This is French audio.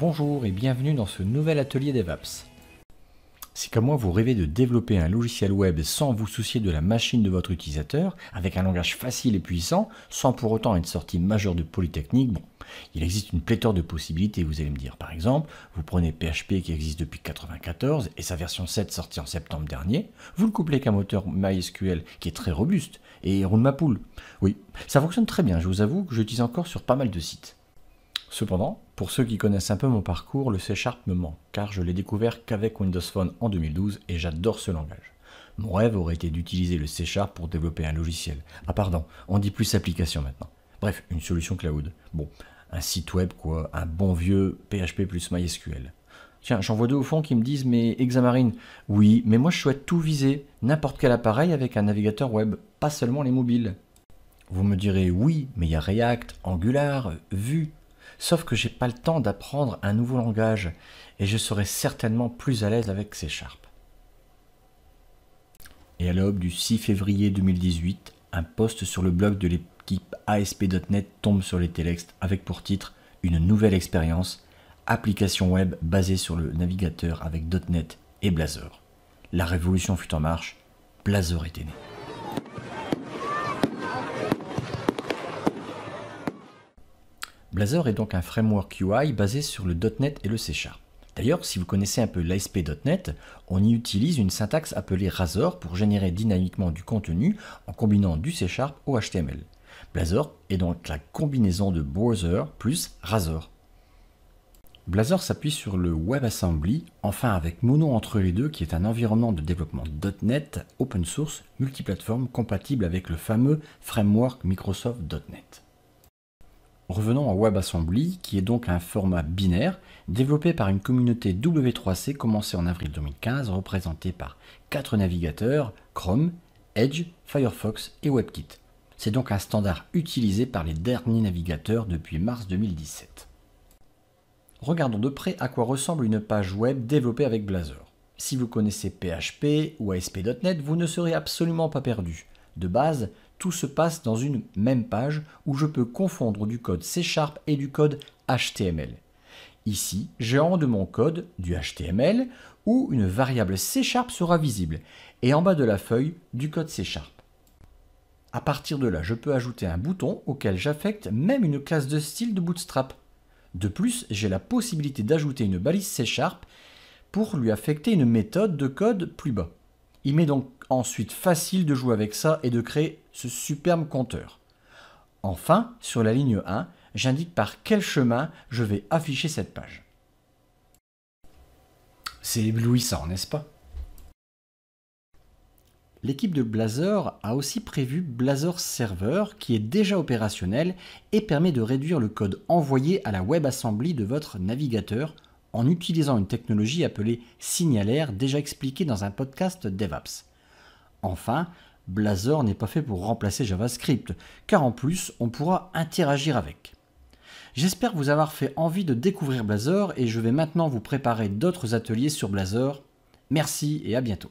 Bonjour et bienvenue dans ce nouvel atelier DevApps. Si comme moi vous rêvez de développer un logiciel web sans vous soucier de la machine de votre utilisateur, avec un langage facile et puissant, sans pour autant être sortie majeure de Polytechnique, bon, il existe une pléthore de possibilités, vous allez me dire. Par exemple, vous prenez PHP qui existe depuis 1994 et sa version 7 sortie en septembre dernier, vous le couplez avec un moteur MySQL qui est très robuste et roule ma poule. Oui, ça fonctionne très bien, je vous avoue que j'utilise encore sur pas mal de sites. Cependant, pour ceux qui connaissent un peu mon parcours, le C Sharp me manque, car je l'ai découvert qu'avec Windows Phone en 2012 et j'adore ce langage. Mon rêve aurait été d'utiliser le C Sharp pour développer un logiciel. Ah pardon, on dit plus application maintenant. Bref, une solution cloud. Bon, un site web quoi, un bon vieux PHP plus MySQL. Tiens, j'en vois deux au fond qui me disent mais Examarine, oui, mais moi je souhaite tout viser, n'importe quel appareil avec un navigateur web, pas seulement les mobiles. Vous me direz oui, mais il y a React, Angular, Vue, Sauf que j'ai pas le temps d'apprendre un nouveau langage et je serai certainement plus à l'aise avec C Sharp. Et à l'aube du 6 février 2018, un post sur le blog de l'équipe ASP.NET tombe sur les Telex avec pour titre Une nouvelle expérience, application web basée sur le navigateur avec .NET et Blazor. La révolution fut en marche, Blazor était né. Blazor est donc un framework UI basé sur le .NET et le C Sharp. D'ailleurs, si vous connaissez un peu l'ASP.NET, on y utilise une syntaxe appelée Razor pour générer dynamiquement du contenu en combinant du C Sharp au HTML. Blazor est donc la combinaison de Browser plus Razor. Blazor s'appuie sur le WebAssembly, enfin avec Mono entre les deux, qui est un environnement de développement .NET open source multiplateforme compatible avec le fameux framework Microsoft .NET. Revenons à WebAssembly, qui est donc un format binaire développé par une communauté W3C commencée en avril 2015, représentée par quatre navigateurs Chrome, Edge, Firefox et WebKit. C'est donc un standard utilisé par les derniers navigateurs depuis mars 2017. Regardons de près à quoi ressemble une page web développée avec Blazor. Si vous connaissez PHP ou ASP.NET, vous ne serez absolument pas perdu. De base, tout se passe dans une même page où je peux confondre du code C Sharp et du code HTML. Ici, j'ai en de mon code du HTML où une variable C Sharp sera visible et en bas de la feuille du code C Sharp. À partir de là, je peux ajouter un bouton auquel j'affecte même une classe de style de Bootstrap. De plus, j'ai la possibilité d'ajouter une balise C Sharp pour lui affecter une méthode de code plus bas. Il met donc ensuite facile de jouer avec ça et de créer ce superbe compteur. Enfin, sur la ligne 1, j'indique par quel chemin je vais afficher cette page. C'est éblouissant, n'est-ce pas L'équipe de Blazor a aussi prévu Blazor Server qui est déjà opérationnel et permet de réduire le code envoyé à la WebAssembly de votre navigateur en utilisant une technologie appelée signalaire déjà expliquée dans un podcast DevApps. Enfin, Blazor n'est pas fait pour remplacer JavaScript, car en plus, on pourra interagir avec. J'espère vous avoir fait envie de découvrir Blazor et je vais maintenant vous préparer d'autres ateliers sur Blazor. Merci et à bientôt.